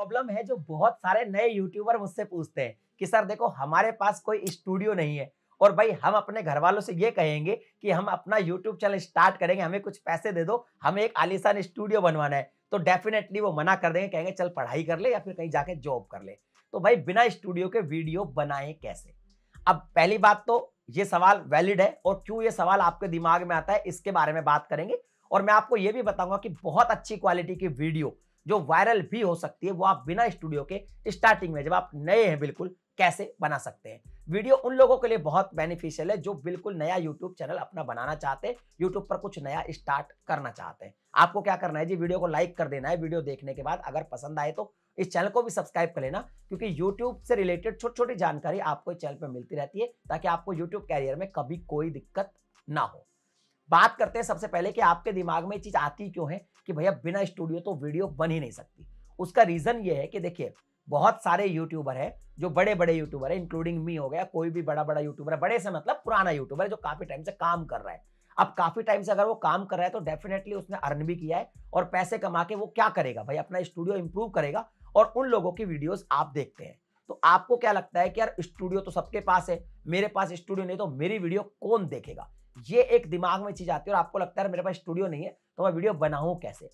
problem है जो बहुत सारे नए यूट्यूबर मुझसे पूछते हैं कि सर देखो हमारे पास कोई स्टूडियो नहीं है और भाई हम अपने घर वालों से ये कहेंगे कि हम अपना यूट्यूब चैनल स्टार्ट करेंगे हमें कुछ पैसे दे दो हमें एक आलिशान स्टूडियो बनवाना है तो डेफिनेटली वो मना कर देंगे कहेंगे चल पढ़ाई कर ले या फिर कहीं जाके जॉब कर ले तो भाई बिना स्टूडियो के वीडियो बनाए कैसे अब पहली बात तो ये सवाल वैलिड है और क्यों ये सवाल आपके दिमाग में आता है इसके बारे में बात करेंगे और मैं आपको ये भी बताऊंगा कि बहुत अच्छी क्वालिटी की वीडियो जो वायरल भी हो सकती है वो आप बिना स्टूडियो के स्टार्टिंग में जब आप नए हैं बिल्कुल कैसे बना सकते हैं वीडियो उन लोगों के लिए बहुत बेनिफिशियल है जो बिल्कुल नया यूट्यूब चैनल अपना बनाना चाहते हैं यूट्यूब पर कुछ नया स्टार्ट करना चाहते हैं आपको क्या करना है जी वीडियो को लाइक कर देना है वीडियो देखने के बाद अगर पसंद आए तो इस चैनल को भी सब्सक्राइब कर लेना क्योंकि यूट्यूब से रिलेटेड छोटी छोटी जानकारी आपको इस चैनल पर मिलती रहती है ताकि आपको यूट्यूब कैरियर में कभी कोई दिक्कत ना हो बात करते हैं सबसे पहले कि आपके दिमाग में चीज आती क्यों है कि भैया बिना स्टूडियो तो वीडियो बन ही नहीं सकती उसका रीजन ये है कि देखिए बहुत सारे यूट्यूबर है जो बड़े बड़े यूट्यूबर है इंक्लूडिंग मी हो गया कोई भी बड़ा बड़ा यूट्यूबर है बड़े से मतलब पुराना यूट्यूबर है जो काफी टाइम से काम कर रहा है अब काफी टाइम से अगर वो काम कर रहा है तो डेफिनेटली उसने अर्न भी किया है और पैसे कमा के वो क्या करेगा भाई अपना स्टूडियो इंप्रूव करेगा और उन लोगों की वीडियोस आप देखते हैं तो आपको क्या लगता है कि यार स्टूडियो तो सबके पास है मेरे पास स्टूडियो नहीं तो मेरी वीडियो कौन देखेगा ये एक दिमाग में चीज आती है और आपको लगता है मेरे पास स्टूडियो नहीं है तो मैं वीडियो बनाऊं कैसे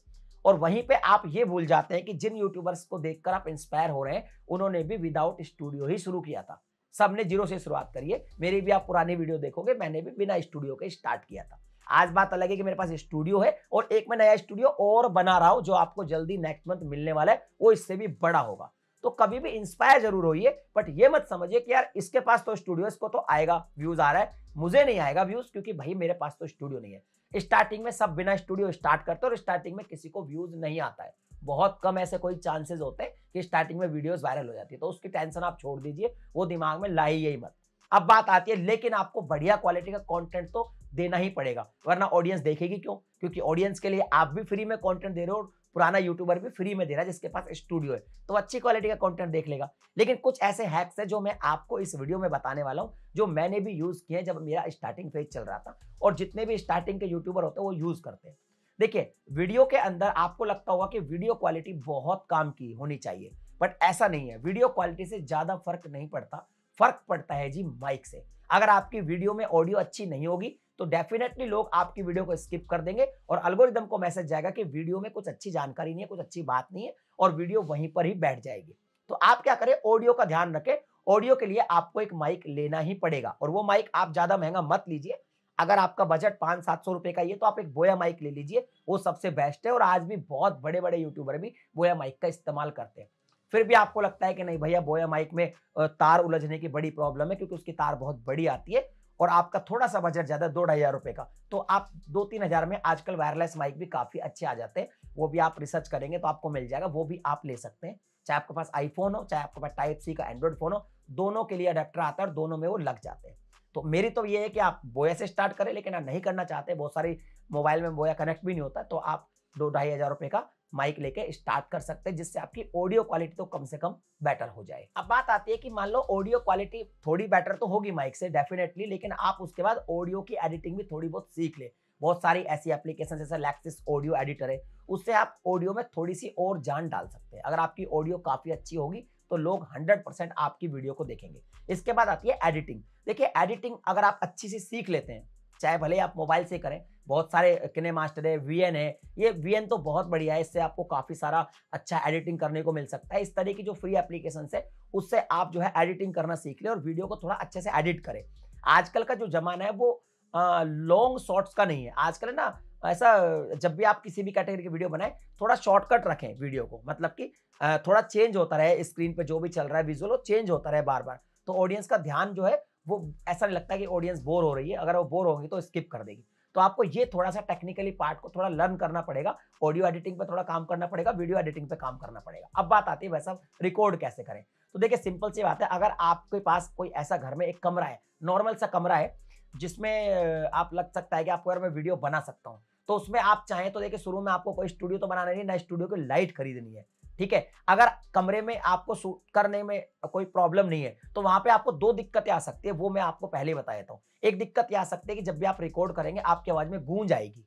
और वहीं पे आप ये भूल जाते हैं कि जिन यूट्यूबर्स को देखकर आप इंस्पायर हो रहे हैं उन्होंने भी विदाउट स्टूडियो ही शुरू किया था सबने जीरो से शुरुआत करी है मेरी भी आप पुराने वीडियो देखोगे मैंने भी बिना स्टूडियो के स्टार्ट किया था आज बात अलग है कि मेरे पास स्टूडियो है और एक मैं नया स्टूडियो और बना रहा हूं जो आपको जल्दी नेक्स्ट मंथ मिलने वाला है वो इससे भी बड़ा होगा तो कभी भी इंस्पायर जरूर होइए बट ये मत समझिए कि यार इसके पास तो स्टूडियो इसको तो आएगा व्यूज आ रहा है मुझे नहीं आएगा व्यूज क्योंकि भाई मेरे पास तो स्टूडियो नहीं है स्टार्टिंग में सब बिना स्टूडियो स्टार्ट करते और स्टार्टिंग में किसी को व्यूज नहीं आता है बहुत कम ऐसे कोई चांसेस होते हैं कि स्टार्टिंग में वीडियोस वायरल हो जाती है तो उसकी टेंशन आप छोड़ दीजिए वो दिमाग में लाइए ही मत अब बात आती है लेकिन आपको बढ़िया क्वालिटी का कंटेंट तो देना ही पड़ेगा वरना ऑडियंस देखेगी क्यों क्योंकि ऑडियंस के लिए आप भी फ्री में कंटेंट दे रहे हो पुराना यूट्यूबर भी फ्री में दे रहा है जिसके पास स्टूडियो है तो अच्छी क्वालिटी का कंटेंट देख लेगा लेकिन कुछ ऐसे हैक्स है जो मैं आपको इस वीडियो में बताने वाला हूँ जो मैंने भी यूज़ किए जब मेरा स्टार्टिंग फेज चल रहा था और जितने भी स्टार्टिंग के यूट्यूबर होते हैं वो यूज़ करते हैं देखिए वीडियो के अंदर आपको लगता होगा कि वीडियो क्वालिटी बहुत काम की होनी चाहिए बट ऐसा नहीं है वीडियो क्वालिटी से ज़्यादा फर्क नहीं पड़ता फर्क पड़ता है जी माइक से अगर आपकी वीडियो में ऑडियो अच्छी नहीं होगी तो डेफिनेटली लोग आपकी वीडियो को स्किप कर देंगे और अलगोरिदम को मैसेज जाएगा कि वीडियो में कुछ अच्छी जानकारी नहीं है कुछ अच्छी बात नहीं है और वीडियो वहीं पर ही बैठ जाएगी तो आप क्या करें ऑडियो का ध्यान रखें ऑडियो के लिए आपको एक माइक लेना ही पड़ेगा और वो माइक आप ज्यादा महंगा मत लीजिए अगर आपका बजट पांच सात सौ रुपए का ये तो आप एक बोया माइक ले लीजिए वो सबसे बेस्ट है और आज भी बहुत बड़े बड़े यूट्यूबर भी बोया माइक का इस्तेमाल करते हैं फिर भी आपको लगता है कि नहीं भैया बोया माइक में तार उलझने की बड़ी प्रॉब्लम है क्योंकि उसकी तार बहुत बड़ी आती है और आपका थोड़ा सा बजट ज़्यादा दो ढाई हज़ार रुपये का तो आप दो तीन हज़ार में आजकल वायरलेस माइक भी काफ़ी अच्छे आ जाते हैं वो भी आप रिसर्च करेंगे तो आपको मिल जाएगा वो भी आप ले सकते हैं चाहे आपके पास आईफोन हो चाहे आपके पास टाइप सी का एंड्रॉइड फ़ोन हो दोनों के लिए अडेप्टर आता है और दोनों में वो लग जाते हैं तो मेरी तो ये है कि आप बोया से स्टार्ट करें लेकिन आप नहीं करना चाहते बहुत सारी मोबाइल में बोया कनेक्ट भी नहीं होता तो आप दो ढाई हज़ार रुपये का माइक लेके स्टार्ट कर सकते हैं जिससे आपकी ऑडियो क्वालिटी तो कम से कम बेटर हो जाए अब बात आती है कि मान लो ऑडियो क्वालिटी थोड़ी बेटर तो होगी माइक से डेफिनेटली लेकिन आप उसके बाद ऑडियो की एडिटिंग भी थोड़ी बहुत सीख ले बहुत सारी ऐसी एप्लीकेशन जैसे लैक्सिस ऑडियो एडिटर है उससे आप ऑडियो में थोड़ी सी और जान डाल सकते हैं अगर आपकी ऑडियो काफ़ी अच्छी होगी तो लोग 100% आपकी वीडियो को देखेंगे इसके बाद आती है एडिटिंग देखिए एडिटिंग अगर आप अच्छी सी सीख लेते हैं चाहे भले आप मोबाइल से करें बहुत सारे किने मास्टर है वी है ये वी तो बहुत बढ़िया है इससे आपको काफ़ी सारा अच्छा एडिटिंग करने को मिल सकता है इस तरह की जो फ्री एप्लीकेशन है उससे आप जो है एडिटिंग करना सीख लें और वीडियो को थोड़ा अच्छे से एडिट करें आजकल का जो ज़माना है वो लॉन्ग शॉर्ट्स का नहीं है आजकल ना ऐसा जब भी आप किसी भी कैटेगरी की वीडियो बनाएं थोड़ा शॉर्टकट रखें वीडियो को मतलब कि थोड़ा चेंज होता रहे स्क्रीन पर जो भी चल रहा है विजुअल वो चेंज होता रहे बार बार तो ऑडियंस का ध्यान जो है वो ऐसा नहीं लगता कि ऑडियंस बोर हो रही है अगर वो बोर होंगी तो स्किप कर देगी तो आपको ये थोड़ा सा टेक्निकली पार्ट को थोड़ा लर्न करना पड़ेगा ऑडियो एडिटिंग पे थोड़ा काम करना पड़ेगा वीडियो एडिटिंग पे काम करना पड़ेगा अब बात आती है वैसा रिकॉर्ड कैसे करें तो देखिए सिंपल सी बात है अगर आपके पास कोई ऐसा घर में एक कमरा है नॉर्मल सा कमरा है जिसमें आप लग सकता है कि आपको यार मैं वीडियो बना सकता हूँ तो उसमें आप चाहें तो देखिए शुरू में आपको कोई स्टूडियो तो बनाना नहीं ना स्टूडियो की लाइट खरीदनी है ठीक है अगर कमरे में आपको शूट करने में कोई प्रॉब्लम नहीं है तो वहां पे आपको दो दिक्कतें आ सकती है वो मैं आपको पहले बता देता हूँ एक दिक्कत ये आ सकती है कि जब भी आप रिकॉर्ड करेंगे आपकी आवाज में गूंज आएगी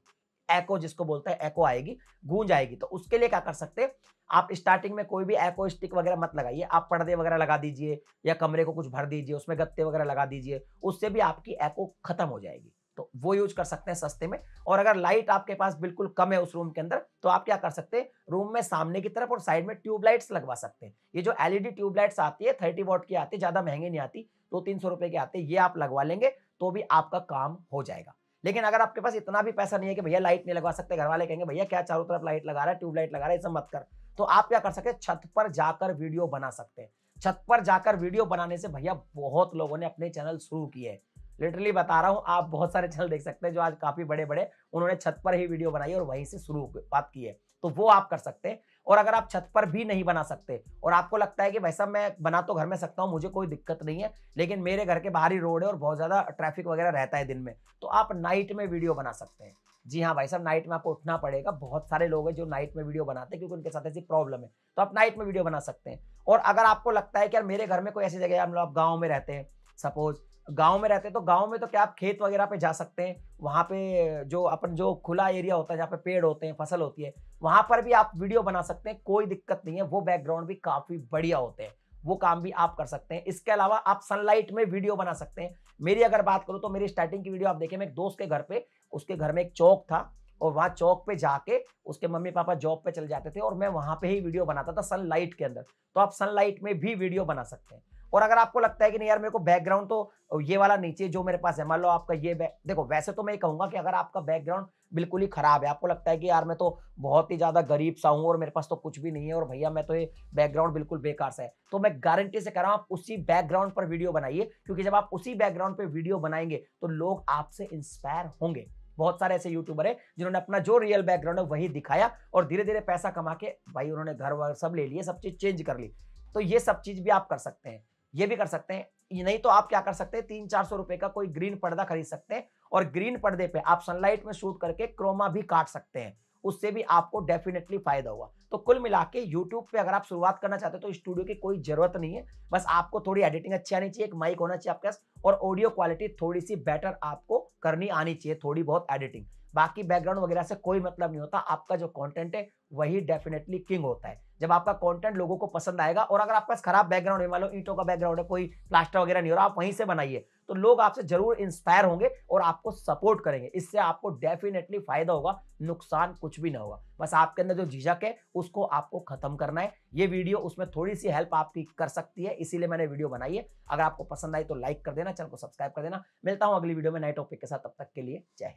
एको जिसको बोलता है एको आएगी गूंज आएगी तो उसके लिए क्या कर सकते हैं आप स्टार्टिंग में कोई भी एको स्टिक वगैरह मत लगाइए आप पर्दे वगैरह लगा दीजिए या कमरे को कुछ भर दीजिए उसमें गत्ते वगैरह लगा दीजिए उससे भी आपकी एको खत्म हो जाएगी तो वो यूज कर सकते हैं सस्ते में और अगर लाइट आपके पास बिल्कुल कम है उस रूम के अंदर तो आप क्या कर सकते हैं रूम में सामने की तरफ और साइड में ट्यूबलाइट्स लगवा सकते हैं ये जो एलईडी ट्यूबलाइट्स आती है थर्टी वॉट की आती है ज़्यादा महंगी नहीं आती दो तीन सौ रुपए की आती है ये आप लगवा लेंगे तो भी आपका काम हो जाएगा लेकिन अगर आपके पास इतना भी पैसा नहीं है कि भैया लाइट नहीं लगवा सकते घर वाले कहेंगे भैया क्या चारों तरफ लाइट लगा रहा है ट्यूबलाइट लगा रहा है मत कर तो आप क्या कर सकते छत पर जाकर वीडियो बना सकते हैं छत पर जाकर वीडियो बनाने से भैया बहुत लोगों ने अपने चैनल शुरू किए हैं लिटरली बता रहा हूँ आप बहुत सारे चैनल देख सकते हैं जो आज काफी बड़े बड़े उन्होंने छत पर ही वीडियो बनाई और वहीं से शुरू बात की है तो वो आप कर सकते हैं और अगर आप छत पर भी नहीं बना सकते और आपको लगता है कि भाई साहब मैं बना तो घर में सकता हूँ मुझे कोई दिक्कत नहीं है लेकिन मेरे घर के बाहर ही रोड है और बहुत ज़्यादा ट्रैफिक वगैरह रहता है दिन में तो आप नाइट में वीडियो बना सकते हैं जी हाँ भाई साहब नाइट में आपको उठना पड़ेगा बहुत सारे लोग हैं जो नाइट में वीडियो बनाते हैं क्योंकि उनके साथ ऐसी प्रॉब्लम है तो आप नाइट में वीडियो बना सकते हैं और अगर आपको लगता है कि यार मेरे घर में कोई ऐसी जगह मतलब आप गाँव में रहते हैं सपोज गांव में रहते हैं तो गांव में तो क्या आप खेत वगैरह पे जा सकते हैं वहां पे जो अपन जो खुला एरिया होता है जहाँ पे पेड़ होते हैं फसल होती है वहां पर भी आप वीडियो बना सकते हैं कोई दिक्कत नहीं है वो बैकग्राउंड भी काफ़ी बढ़िया होते हैं वो काम भी आप कर सकते हैं इसके अलावा आप सनलाइट में वीडियो बना सकते हैं मेरी अगर बात करूँ तो मेरी स्टार्टिंग की वीडियो आप देखें मैं एक दोस्त के घर पे उसके घर में एक चौक था और वहाँ चौक पे जाके उसके मम्मी पापा जॉब पे चले जाते थे और मैं वहाँ पे ही वीडियो बनाता था सनलाइट के अंदर तो आप सनलाइट में भी वीडियो बना सकते हैं और अगर आपको लगता है कि नहीं यार मेरे को बैकग्राउंड तो ये वाला नीचे जो मेरे पास है मान लो आपका ये देखो वैसे तो मैं कहूंगा कि अगर आपका बैकग्राउंड बिल्कुल ही खराब है आपको लगता है कि यार मैं तो बहुत ही ज्यादा गरीब सा हूँ और मेरे पास तो कुछ भी नहीं है और भैया मैं तो ये बैकग्राउंड बिल्कुल बेकार सा है तो मैं गारंटी से कह रहा हूँ आप उसी बैकग्राउंड पर वीडियो बनाइए क्योंकि जब आप उसी बैकग्राउंड पर वीडियो बनाएंगे तो लोग आपसे इंस्पायर होंगे बहुत सारे ऐसे यूट्यूबर है जिन्होंने अपना जो रियल बैकग्राउंड है वही दिखाया और धीरे धीरे पैसा कमा के भाई उन्होंने घर वर सब ले लिए सब चीज चेंज कर ली तो ये सब चीज भी आप कर सकते हैं ये भी कर सकते हैं नहीं तो आप क्या कर सकते हैं तीन चार सौ रुपए का कोई ग्रीन पर्दा खरीद सकते हैं और ग्रीन पर्दे पे आप सनलाइट में शूट करके क्रोमा भी काट सकते हैं उससे भी आपको डेफिनेटली फायदा होगा तो कुल मिला के यूट्यूब पे अगर आप शुरुआत करना चाहते हो तो स्टूडियो की कोई जरूरत नहीं है बस आपको थोड़ी एडिटिंग अच्छी आनी चाहिए एक माइक होना चाहिए आपके पास और ऑडियो क्वालिटी थोड़ी सी बेटर आपको करनी आनी चाहिए थोड़ी बहुत एडिटिंग बाकी बैकग्राउंड वगैरह से कोई मतलब नहीं होता आपका जो कंटेंट है वही डेफिनेटली किंग होता है जब आपका कंटेंट लोगों को पसंद आएगा और अगर आपके पास खराब बैकग्राउंड है मान लो ईटों का बैकग्राउंड है कोई प्लास्टर वगैरह नहीं हो रहा आप वहीं से बनाइए तो लोग आपसे जरूर इंस्पायर होंगे और आपको सपोर्ट करेंगे इससे आपको डेफिनेटली फायदा होगा नुकसान कुछ भी ना होगा बस आपके अंदर जो झिझक है उसको आपको खत्म करना है ये वीडियो उसमें थोड़ी सी हेल्प आपकी कर सकती है इसीलिए मैंने वीडियो बनाई है अगर आपको पसंद आई तो लाइक कर देना चैनल को सब्सक्राइब कर देना मिलता हूँ अगली वीडियो में नए टॉपिक के साथ तब तक के लिए जय